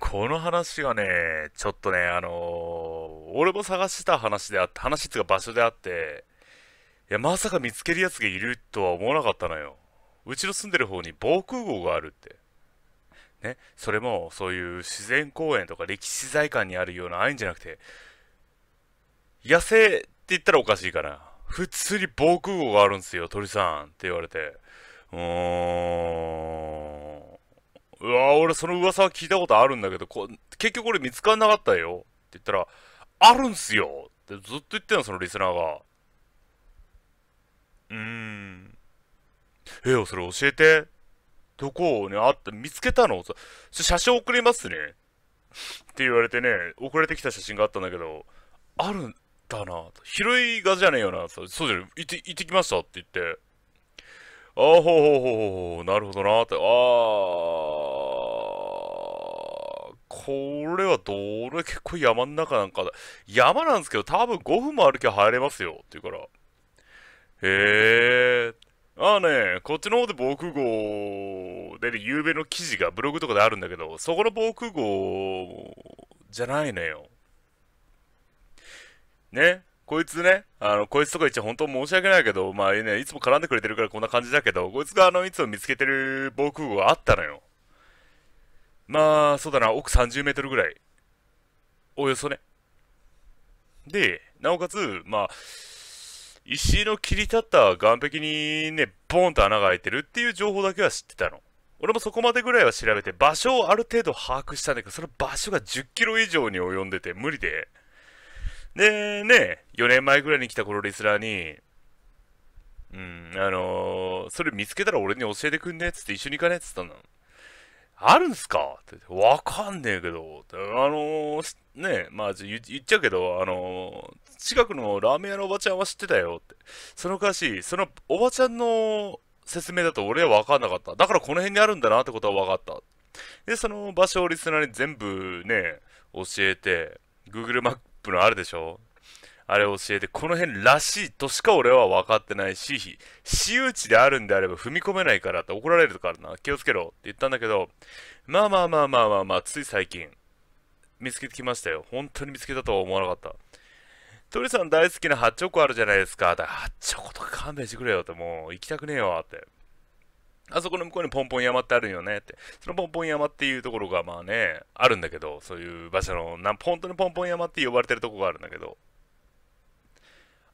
この話はね、ちょっとね、あのー、俺も探した話であって、話っていうか場所であって、いや、まさか見つけるやつがいるとは思わなかったのよ。うちの住んでる方に防空壕があるって。ね、それもそういう自然公園とか歴史財館にあるようなあいんじゃなくて、野生って言ったらおかしいかな。普通に防空壕があるんですよ、鳥さんって言われて。うーん。うわ俺その噂は聞いたことあるんだけど、こ結局俺見つからなかったよ。って言ったら、あるんすよってずっと言ってんの、そのリスナーが。うーん。えよ、それ教えて。どこにあった見つけたのそ写真送りますね。って言われてね、送られてきた写真があったんだけど、あるんだなと。広い画じゃねえよな、そうじゃね行って、行ってきましたって言って。あほうほうほうほう、なるほどなって、あー、これはどれ結構山の中なんかだ。山なんですけど、多分5分も歩きゃ入れますよ。って言うから。へえ。ああね、こっちの方で防空壕でね、ゆうべの記事がブログとかであるんだけど、そこの防空壕じゃないのよ。ね。こいつね、あの、こいつとか言っちゃ本当申し訳ないけど、まあね、いつも絡んでくれてるからこんな感じだけど、こいつがあの、いつも見つけてる防空壕があったのよ。まあ、そうだな、奥30メートルぐらい。およそね。で、なおかつ、まあ、石の切り立った岸壁にね、ボーンと穴が開いてるっていう情報だけは知ってたの。俺もそこまでぐらいは調べて、場所をある程度把握したんだけど、その場所が10キロ以上に及んでて無理で、で、ね、4年前ぐらいに来た頃リスラーに、うん、あのー、それ見つけたら俺に教えてくんねっつって一緒に行かねっつったの。あるんすかって言って、わかんねえけど、あのー、ねまあ言っちゃうけど、あのー、近くのラーメン屋のおばちゃんは知ってたよって。そのおかしい、そのおばちゃんの説明だと俺はわかんなかった。だからこの辺にあるんだなってことはわかった。で、その場所をリスナーに全部ね、教えて、Google マップのあるでしょあれ教えて、この辺らしいとしか俺は分かってないし、私有地であるんであれば踏み込めないからって怒られるからな、気をつけろって言ったんだけど、まあまあまあまあまあまあ、つい最近、見つけてきましたよ。本当に見つけたとは思わなかった。鳥さん大好きな8チョコあるじゃないですか。8チョコとか勘弁してくれよって、もう行きたくねえわって。あそこの向こうにポンポン山ってあるよねって。そのポンポン山っていうところがまあね、あるんだけど、そういう場所の、な本当にポンポン山って呼ばれてるとこがあるんだけど、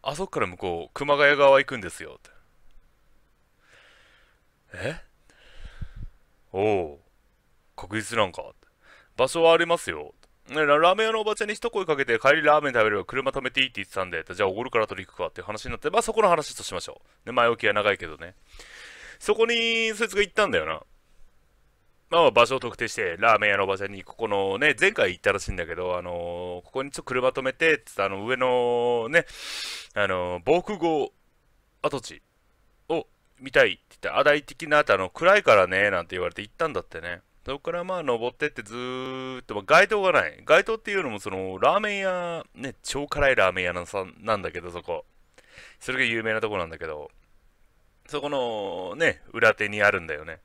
あそこから向こう、熊谷側行くんですよって。えおお、確実なんか。場所はありますよ。ラーメン屋のおばちゃんに一声かけて帰りラーメン食べれば車止めていいって言ってたんで、じゃあおごるから取り行くかっていう話になって、まあそこの話としましょう。で、前置きは長いけどね。そこにそいつが行ったんだよな。まあ、場所を特定して、ラーメン屋のおばちゃんに、ここのね、前回行ったらしいんだけど、あのー、ここにちょっと車止めて、つって、あの、上のね、あのー、防空壕跡地を見たいって言って、あだい的なあの、暗いからね、なんて言われて行ったんだってね。そこからまあ、登ってってずーっと、まあ、街灯がない。街灯っていうのも、その、ラーメン屋、ね、超辛いラーメン屋なんさなんだけど、そこ。それが有名なとこなんだけど、そこのね、裏手にあるんだよね。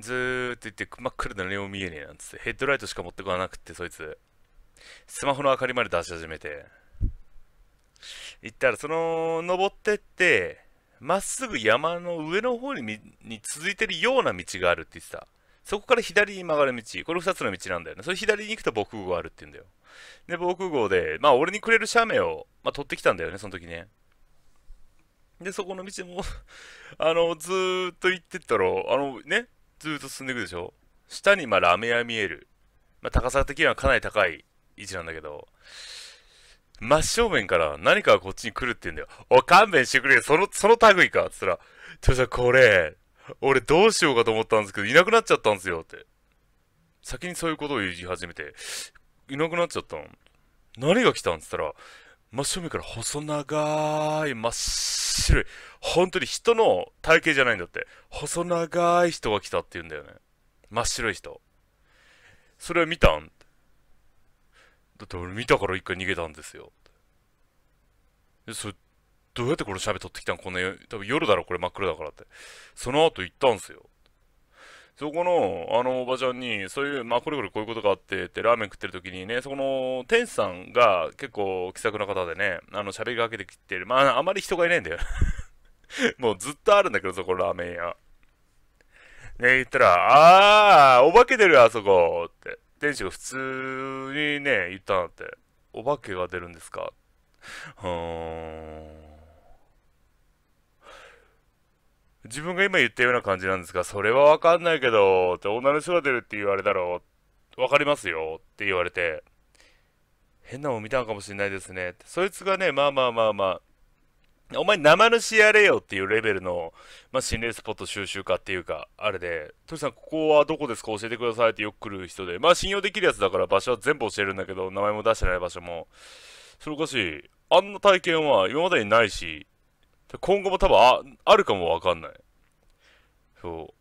ずーっと行って真っ暗で何も見えねえなんつって、ヘッドライトしか持ってこなくって、そいつ。スマホの明かりまで出し始めて。行ったら、その、登ってって、まっすぐ山の上の方にに続いてるような道があるって言ってた。そこから左に曲がる道。これ2つの道なんだよね。それ左に行くと防空壕あるって言うんだよ。で、防空壕で、まあ俺にくれる写メを、まあ、取ってきたんだよね、その時ね。で、そこの道も あの、ずーっと行ってったら、あのね、ずーっと進んでいくでしょ下にまあラメ屋見える。まあ、高さ的にはかなり高い位置なんだけど、真正面から何かがこっちに来るって言うんだよ。お、勘弁してくれその、その類かつったら、ちょ、じゃこれ、俺どうしようかと思ったんですけど、いなくなっちゃったんですよって。先にそういうことを言い始めて、いなくなっちゃったの。何が来たんつったら、真正面から細長い真っ白い本当に人の体型じゃないんだって細長い人が来たって言うんだよね真っ白い人それは見たんだって俺見たから一回逃げたんですよでそれどうやってこれ喋っとってきたんこんな多分夜だろこれ真っ暗だからってその後行ったんすよそこの、あの、おばちゃんに、そういう、まあ、これこれこういうことがあって、ってラーメン食ってる時にね、そこの、店主さんが結構気さくな方でね、あの、喋りかけてきてる。まあ、あまり人がいないんだよ。もうずっとあるんだけど、そこラーメン屋。ね、言ったら、あー、お化け出るあそこって。店主が普通にね、言ったんだって。お化けが出るんですかうーん。自分が今言ったような感じなんですが、それはわかんないけど、って女の人が出るって言われたら、わかりますよって言われて、変なもん見たのかもしれないですねって。そいつがね、まあまあまあまあ、お前生主やれよっていうレベルの、まあ、心霊スポット収集家っていうか、あれで、トシさんここはどこですか教えてくださいってよく来る人で、まあ信用できるやつだから場所は全部教えるんだけど、名前も出してない場所も。それおかしい。あんな体験は今までにないし、今後も多分あ、あるかもわかんない。そ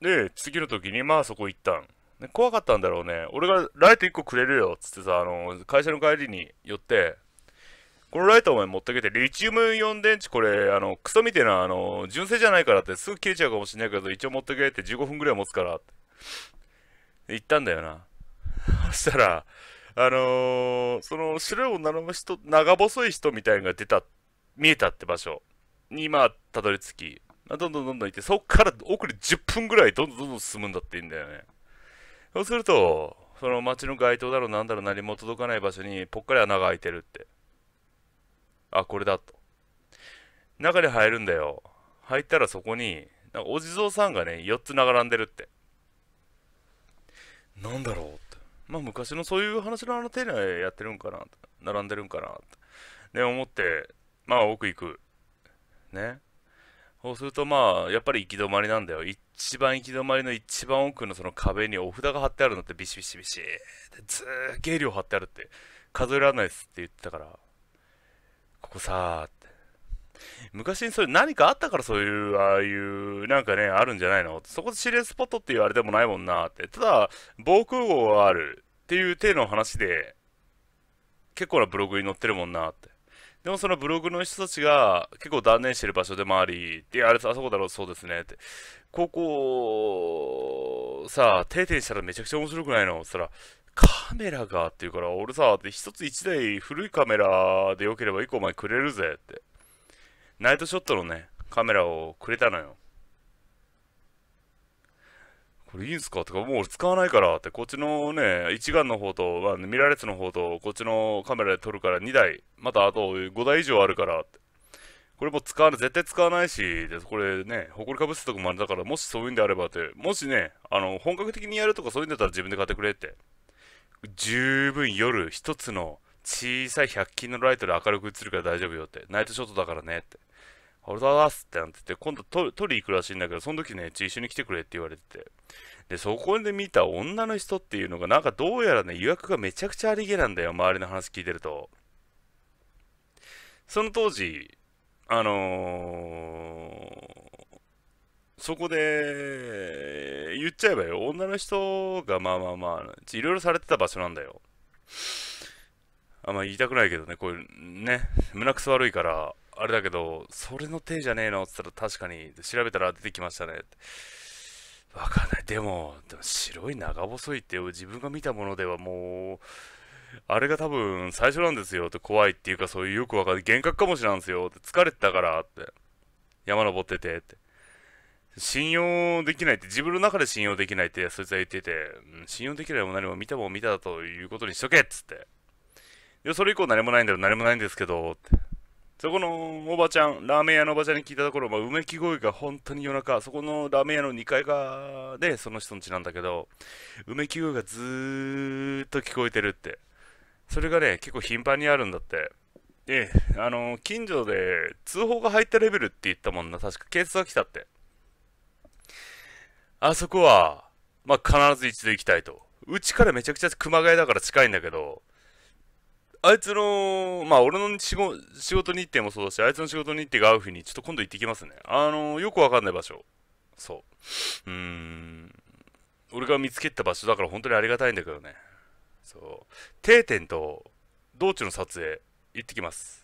う。で、次の時に、まあそこ行ったん。ね、怖かったんだろうね。俺がライト1個くれるよ、つってさ、あの、会社の帰りに寄って、このライトお前持ってきて、リチウムイオン電池これ、あの、クソみてえな、あの、純正じゃないからってすぐ切れちゃうかもしんないけど、一応持ってけって15分ぐらい持つからって。行ったんだよな。そしたら、あのー、その白い女の人、長細い人みたいのが出た、見えたって場所。にまあたどり着き、どんどんどんどん行って、そこから奥で10分ぐらいどんどんどんどん進むんだっていいんだよね。そうすると、その街の街灯だろうなんだろう何も届かない場所にぽっかり穴が開いてるって。あ、これだと。中に入るんだよ。入ったらそこに、なんかお地蔵さんがね、4つ並んでるって。なんだろうって。まあ昔のそういう話のあの手にはやってるんかな並んでるんかなって。ね、思って、まあ奥行く。ね。そうするとまあ、やっぱり行き止まりなんだよ。一番行き止まりの一番奥のその壁にお札が貼ってあるのってビシビシビシってずーげー量貼ってあるって。数えられないですって言ってたから。ここさーって。昔にそれ何かあったからそういう、ああいう、なんかね、あるんじゃないのそこで知令スポットって言われてもないもんなって。ただ、防空壕があるっていう体の話で、結構なブログに載ってるもんなって。でもそのブログの人たちが結構断念してる場所でもあり、で、あれ、あそこだろう、そうですね、って。ここ、さあ、定点したらめちゃくちゃ面白くないのそったら、カメラがって言うから、俺さ、一つ一台古いカメラで良ければ一個お前くれるぜって。ナイトショットのね、カメラをくれたのよ。これいいんすかとか、もう使わないからって、こっちのね、一眼の方と、あミラーレスの方と、こっちのカメラで撮るから2台、またあと5台以上あるからって。これも使わない、絶対使わないし、でこれね、埃りかぶせとかもあれだから、もしそういうんであればって、もしね、あの、本格的にやるとかそういうんだったら自分で買ってくれって。十分夜、一つの小さい100均のライトで明るく映るから大丈夫よって。ナイトショットだからねって。ありがとうございますってなってて、今度取り行くらしいんだけど、その時ね、一緒に来てくれって言われてて。で、そこで見た女の人っていうのが、なんかどうやらね、予約がめちゃくちゃありげなんだよ、周りの話聞いてると。その当時、あのー、そこで、言っちゃえばよ、女の人がまあまあまあ、いろいろされてた場所なんだよ。あんま言いたくないけどね、こういうね、胸くそ悪いから、あれだけど、それの手じゃねえのって言ったら確かに、調べたら出てきましたね。わかんない。でも、でも白い長細いって自分が見たものではもう、あれが多分最初なんですよって怖いっていうかそういうよくわかんない。幻覚かもしれんですよって疲れてたからって。山登っててって。信用できないって、自分の中で信用できないってそいつは言ってて、うん、信用できないも何も見たも見たということにしとけっつって。で、それ以降何もないんだよ、何もないんですけど、って。そこのおばちゃん、ラーメン屋のおばちゃんに聞いたところ、まあ、うめき声が本当に夜中、そこのラーメン屋の2階がで、その人の家なんだけど、うめき声がずーっと聞こえてるって。それがね、結構頻繁にあるんだって。で、あの、近所で通報が入ったレベルって言ったもんな、確か警察が来たって。あそこは、まあ、必ず一度行きたいと。うちからめちゃくちゃ熊谷だから近いんだけど、あいつの、まあ、俺の仕事日程もそうだし、あいつの仕事日程が合う日に、ちょっと今度行ってきますね。あの、よくわかんない場所。そう。うーん。俺が見つけた場所だから本当にありがたいんだけどね。そう。定点と、道中の撮影、行ってきます。